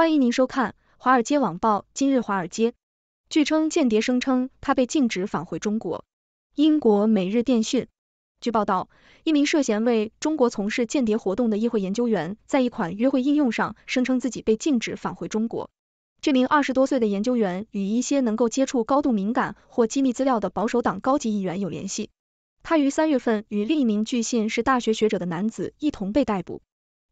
欢迎您收看《华尔街网报》今日华尔街。据称，间谍声称他被禁止返回中国。英国《每日电讯》据报道，一名涉嫌为中国从事间谍活动的议会研究员，在一款约会应用上声称自己被禁止返回中国。这名二十多岁的研究员与一些能够接触高度敏感或机密资料的保守党高级议员有联系。他于三月份与另一名据信是大学学者的男子一同被逮捕。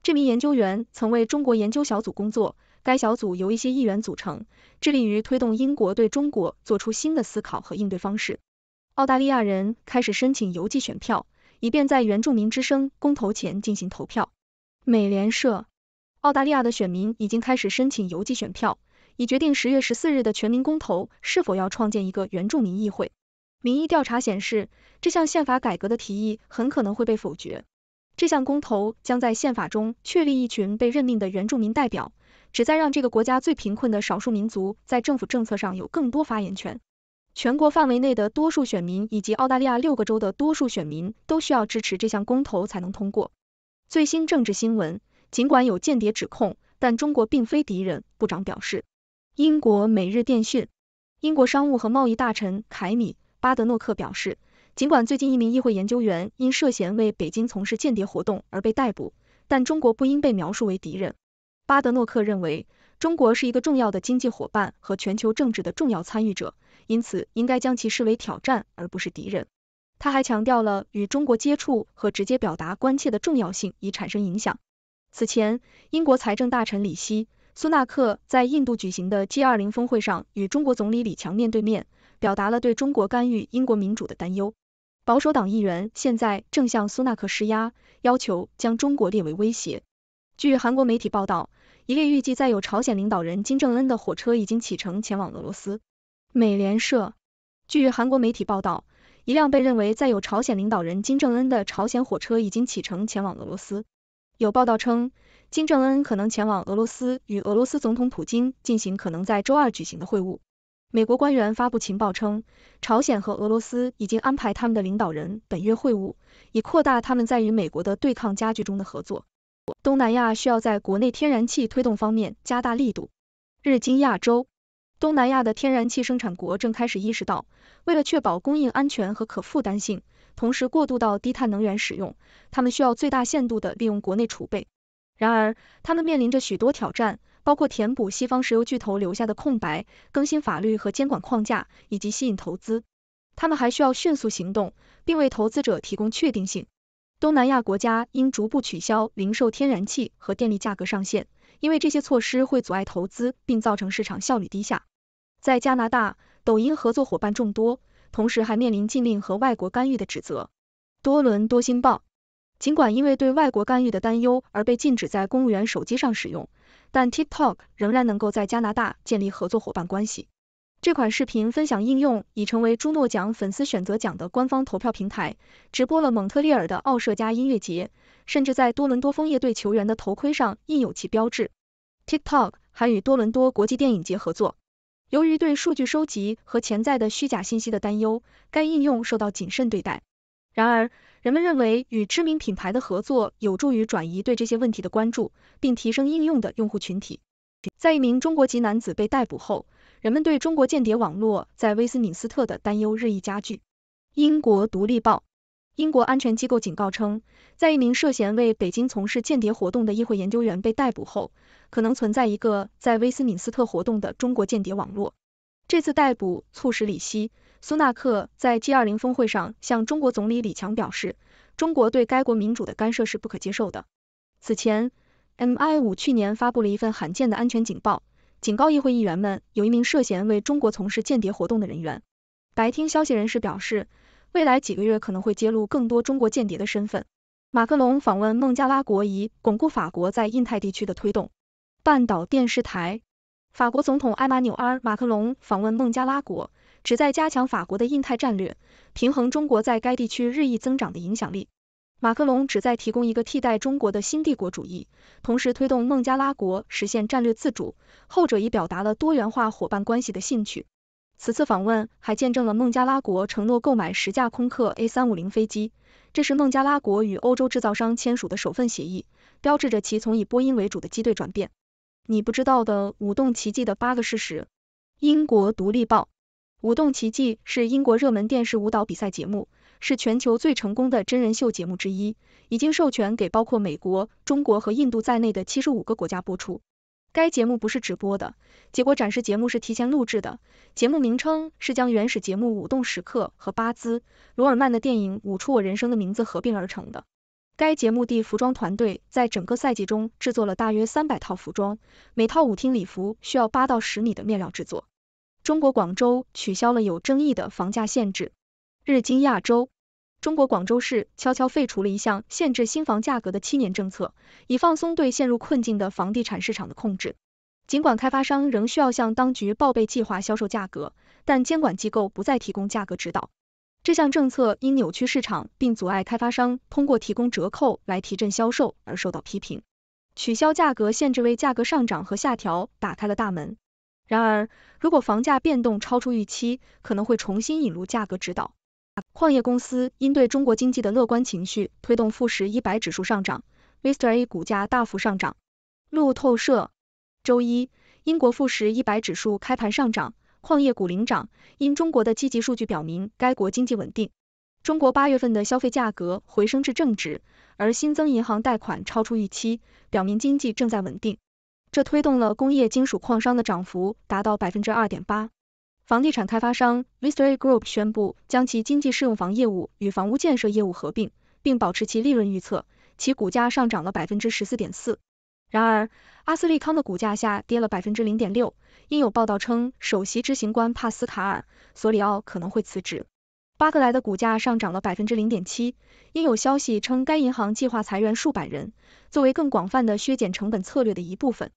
这名研究员曾为中国研究小组工作，该小组由一些议员组成，致力于推动英国对中国做出新的思考和应对方式。澳大利亚人开始申请邮寄选票，以便在原住民之声公投前进行投票。美联社：澳大利亚的选民已经开始申请邮寄选票，以决定十月十四日的全民公投是否要创建一个原住民议会。民意调查显示，这项宪法改革的提议很可能会被否决。这项公投将在宪法中确立一群被任命的原住民代表，旨在让这个国家最贫困的少数民族在政府政策上有更多发言权。全国范围内的多数选民以及澳大利亚六个州的多数选民都需要支持这项公投才能通过。最新政治新闻：尽管有间谍指控，但中国并非敌人。部长表示，英国《每日电讯》英国商务和贸易大臣凯米·巴德诺克表示。尽管最近一名议会研究员因涉嫌为北京从事间谍活动而被逮捕，但中国不应被描述为敌人。巴德诺克认为，中国是一个重要的经济伙伴和全球政治的重要参与者，因此应该将其视为挑战而不是敌人。他还强调了与中国接触和直接表达关切的重要性，以产生影响。此前，英国财政大臣里希·苏纳克在印度举行的 G 二零峰会上与中国总理李强面对面，表达了对中国干预英国民主的担忧。保守党议员现在正向苏纳克施压，要求将中国列为威胁。据韩国媒体报道，一列预计载有朝鲜领导人金正恩的火车已经启程前往俄罗斯。美联社。据韩国媒体报道，一辆被认为载有朝鲜领导人金正恩的朝鲜火车已经启程前往俄罗斯。有报道称，金正恩可能前往俄罗斯与俄罗斯总统普京进行可能在周二举行的会晤。美国官员发布情报称，朝鲜和俄罗斯已经安排他们的领导人本月会晤，以扩大他们在与美国的对抗加剧中的合作。东南亚需要在国内天然气推动方面加大力度。日经亚洲，东南亚的天然气生产国正开始意识到，为了确保供应安全和可负担性，同时过渡到低碳能源使用，他们需要最大限度地利用国内储备。然而，他们面临着许多挑战。包括填补西方石油巨头留下的空白、更新法律和监管框架，以及吸引投资。他们还需要迅速行动，并为投资者提供确定性。东南亚国家应逐步取消零售天然气和电力价格上限，因为这些措施会阻碍投资并造成市场效率低下。在加拿大，抖音合作伙伴众多，同时还面临禁令和外国干预的指责。多伦多星报，尽管因为对外国干预的担忧而被禁止在公务员手机上使用。但 TikTok 仍然能够在加拿大建立合作伙伴关系。这款视频分享应用已成为朱诺奖粉丝选择奖的官方投票平台，直播了蒙特利尔的奥舍加音乐节，甚至在多伦多枫叶队球员的头盔上印有其标志。TikTok 还与多伦多国际电影节合作。由于对数据收集和潜在的虚假信息的担忧，该应用受到谨慎对待。然而，人们认为与知名品牌的合作有助于转移对这些问题的关注，并提升应用的用户群体。在一名中国籍男子被逮捕后，人们对中国间谍网络在威斯敏斯特的担忧日益加剧。英国《独立报》英国安全机构警告称，在一名涉嫌为北京从事间谍活动的议会研究员被逮捕后，可能存在一个在威斯敏斯特活动的中国间谍网络。这次逮捕促使李希。苏纳克在 G 二零峰会上向中国总理李强表示，中国对该国民主的干涉是不可接受的。此前，MI 五去年发布了一份罕见的安全警报，警告议会议员们有一名涉嫌为中国从事间谍活动的人员。白听消息人士表示，未来几个月可能会揭露更多中国间谍的身份。马克龙访问孟加拉国以巩固法国在印太地区的推动。半岛电视台，法国总统埃马纽埃尔·马克龙访问孟加拉国。旨在加强法国的印太战略，平衡中国在该地区日益增长的影响力。马克龙旨在提供一个替代中国的新帝国主义，同时推动孟加拉国实现战略自主，后者已表达了多元化伙伴关系的兴趣。此次访问还见证了孟加拉国承诺购买十架空客 A350 飞机，这是孟加拉国与欧洲制造商签署的首份协议，标志着其从以波音为主的机队转变。你不知道的舞动奇迹的八个事实，英国独立报。舞动奇迹是英国热门电视舞蹈比赛节目，是全球最成功的真人秀节目之一，已经授权给包括美国、中国和印度在内的七十五个国家播出。该节目不是直播的，结果展示节目是提前录制的。节目名称是将原始节目《舞动时刻》和巴兹·罗尔曼的电影《舞出我人生》的名字合并而成的。该节目的服装团队在整个赛季中制作了大约三百套服装，每套舞厅礼服需要八到十米的面料制作。中国广州取消了有争议的房价限制。日经亚洲，中国广州市悄悄废除了一项限制新房价格的七年政策，以放松对陷入困境的房地产市场的控制。尽管开发商仍需要向当局报备计划销售价格，但监管机构不再提供价格指导。这项政策因扭曲市场并阻碍开发商通过提供折扣来提振销售而受到批评。取消价格限制为价格上涨和下调打开了大门。然而，如果房价变动超出预期，可能会重新引入价格指导。矿业公司因对中国经济的乐观情绪推动富时一百指数上涨，Mr A 股价大幅上涨。路透社周一，英国富时一百指数开盘上涨，矿业股领涨，因中国的积极数据表明该国经济稳定。中国八月份的消费价格回升至正值，而新增银行贷款超出预期，表明经济正在稳定。这推动了工业金属矿商的涨幅达到百分之二点八。房地产开发商 m i s t e r y Group 宣布将其经济适用房业务与房屋建设业务合并，并保持其利润预测，其股价上涨了百分之十四点四。然而，阿斯利康的股价下跌了百分之零点六，因有报道称首席执行官帕斯卡尔·索里奥可能会辞职。巴克莱的股价上涨了百分之零点七，因有消息称该银行计划裁员数百人，作为更广泛的削减成本策略的一部分。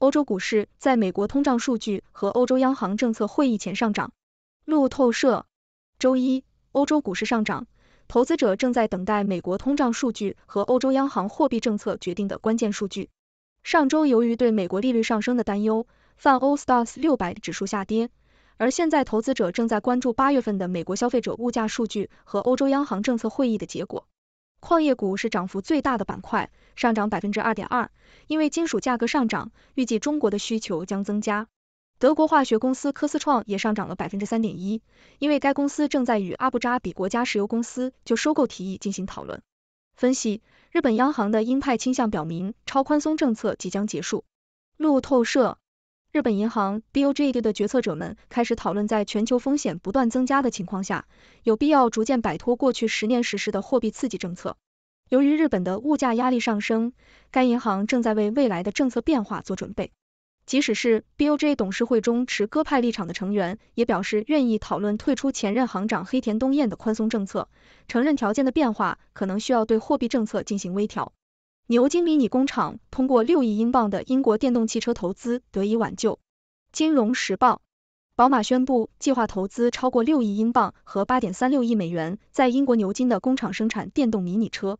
欧洲股市在美国通胀数据和欧洲央行政策会议前上涨。路透社周一，欧洲股市上涨，投资者正在等待美国通胀数据和欧洲央行货币政策决定的关键数据。上周，由于对美国利率上升的担忧，泛欧 s t a r s 六百指数下跌，而现在投资者正在关注八月份的美国消费者物价数据和欧洲央行政策会议的结果。矿业股是涨幅最大的板块，上涨百分之二点二，因为金属价格上涨，预计中国的需求将增加。德国化学公司科斯创也上涨了百分之三点一，因为该公司正在与阿布扎比国家石油公司就收购提议进行讨论。分析：日本央行的鹰派倾向表明，超宽松政策即将结束。路透社。日本银行 BOJ 的决策者们开始讨论，在全球风险不断增加的情况下，有必要逐渐摆脱过去十年实施的货币刺激政策。由于日本的物价压力上升，该银行正在为未来的政策变化做准备。即使是 BOJ 董事会中持鸽派立场的成员，也表示愿意讨论退出前任行长黑田东彦的宽松政策，承认条件的变化可能需要对货币政策进行微调。牛津迷你工厂通过六亿英镑的英国电动汽车投资得以挽救。金融时报，宝马宣布计划投资超过六亿英镑和八点三六亿美元，在英国牛津的工厂生产电动迷你车。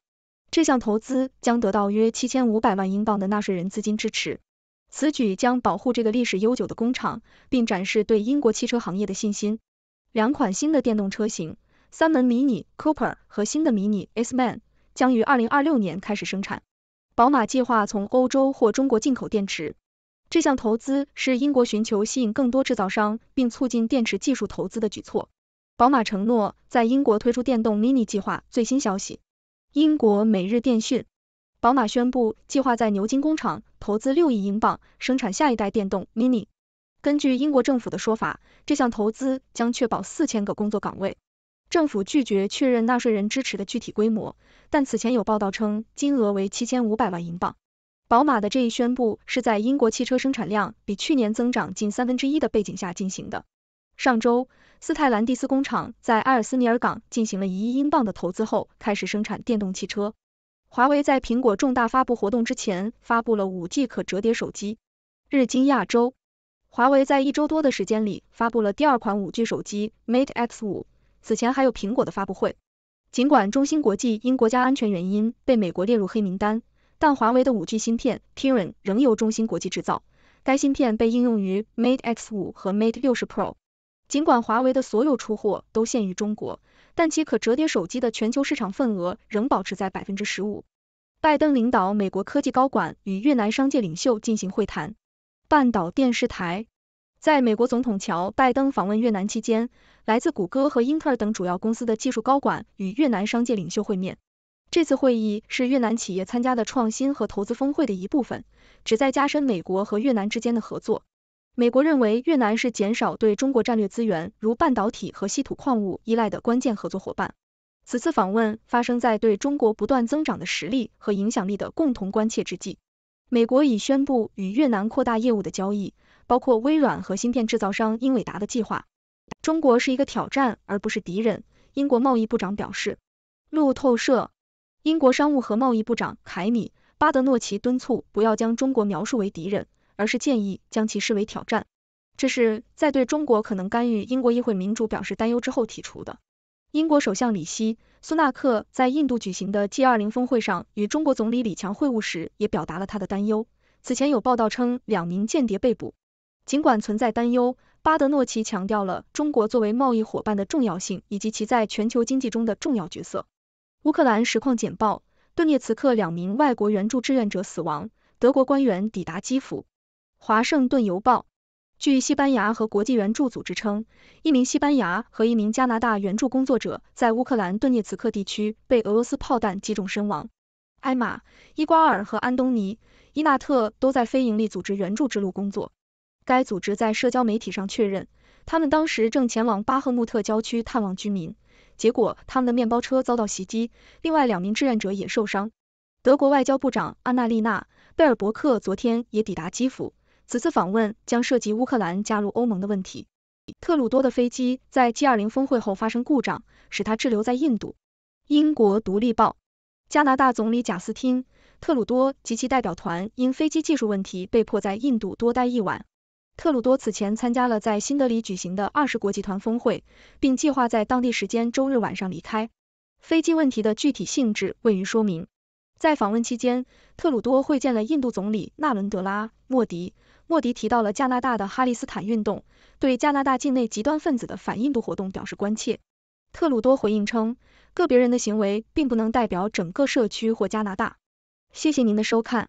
这项投资将得到约七千五百万英镑的纳税人资金支持。此举将保护这个历史悠久的工厂，并展示对英国汽车行业的信心。两款新的电动车型，三门迷你 Cooper 和新的迷你 Sman，将于二零二六年开始生产。宝马计划从欧洲或中国进口电池，这项投资是英国寻求吸引更多制造商并促进电池技术投资的举措。宝马承诺在英国推出电动 Mini 计划。最新消息，英国每日电讯，宝马宣布计划在牛津工厂投资六亿英镑生产下一代电动 Mini。根据英国政府的说法，这项投资将确保四千个工作岗位。政府拒绝确认纳税人支持的具体规模，但此前有报道称金额为七千五百万英镑。宝马的这一宣布是在英国汽车生产量比去年增长近三分之一的背景下进行的。上周，斯泰兰蒂斯工厂在埃尔斯尼尔港进行了亿英镑的投资后，开始生产电动汽车。华为在苹果重大发布活动之前发布了五 G 可折叠手机。日经亚洲，华为在一周多的时间里发布了第二款五 G 手机 Mate X 五。此前还有苹果的发布会。尽管中芯国际因国家安全原因被美国列入黑名单，但华为的五 G 芯片 Kirin 仍由中芯国际制造。该芯片被应用于 Mate X 五和 Mate 六十 Pro。尽管华为的所有出货都限于中国，但其可折叠手机的全球市场份额仍保持在百分之十五。拜登领导美国科技高管与越南商界领袖进行会谈。半岛电视台。在美国总统乔·拜登访问越南期间，来自谷歌和英特尔等主要公司的技术高管与越南商界领袖会面。这次会议是越南企业参加的创新和投资峰会的一部分，旨在加深美国和越南之间的合作。美国认为越南是减少对中国战略资源如半导体和稀土矿物依赖的关键合作伙伴。此次访问发生在对中国不断增长的实力和影响力的共同关切之际。美国已宣布与越南扩大业务的交易。包括微软和芯片制造商英伟达的计划。中国是一个挑战而不是敌人，英国贸易部长表示。路透社，英国商务和贸易部长凯米·巴德诺奇敦促不要将中国描述为敌人，而是建议将其视为挑战。这是在对中国可能干预英国议会民主表示担忧之后提出的。英国首相里希·苏纳克在印度举行的 G 二零峰会上与中国总理李强会晤时，也表达了他的担忧。此前有报道称，两名间谍被捕。尽管存在担忧，巴德诺奇强调了中国作为贸易伙伴的重要性以及其在全球经济中的重要角色。乌克兰实况简报：顿涅茨克两名外国援助志愿者死亡，德国官员抵达基辅。华盛顿邮报：据西班牙和国际援助组织称，一名西班牙和一名加拿大援助工作者在乌克兰顿涅茨克地区被俄罗斯炮弹击中身亡。艾玛、伊瓜尔和安东尼、伊纳特都在非营利组织援助之路工作。该组织在社交媒体上确认，他们当时正前往巴赫穆特郊区探望居民，结果他们的面包车遭到袭击，另外两名志愿者也受伤。德国外交部长安娜丽娜·贝尔伯克昨天也抵达基辅，此次访问将涉及乌克兰加入欧盟的问题。特鲁多的飞机在 G20 峰会后发生故障，使他滞留在印度。英国《独立报》：加拿大总理贾斯汀·特鲁多及其代表团因飞机技术问题被迫在印度多待一晚。特鲁多此前参加了在新德里举行的二十国集团峰会，并计划在当地时间周日晚上离开。飞机问题的具体性质未予说明。在访问期间，特鲁多会见了印度总理纳伦德拉·莫迪。莫迪提到了加拿大的哈利斯坦运动，对加拿大境内极端分子的反印度活动表示关切。特鲁多回应称，个别人的行为并不能代表整个社区或加拿大。谢谢您的收看。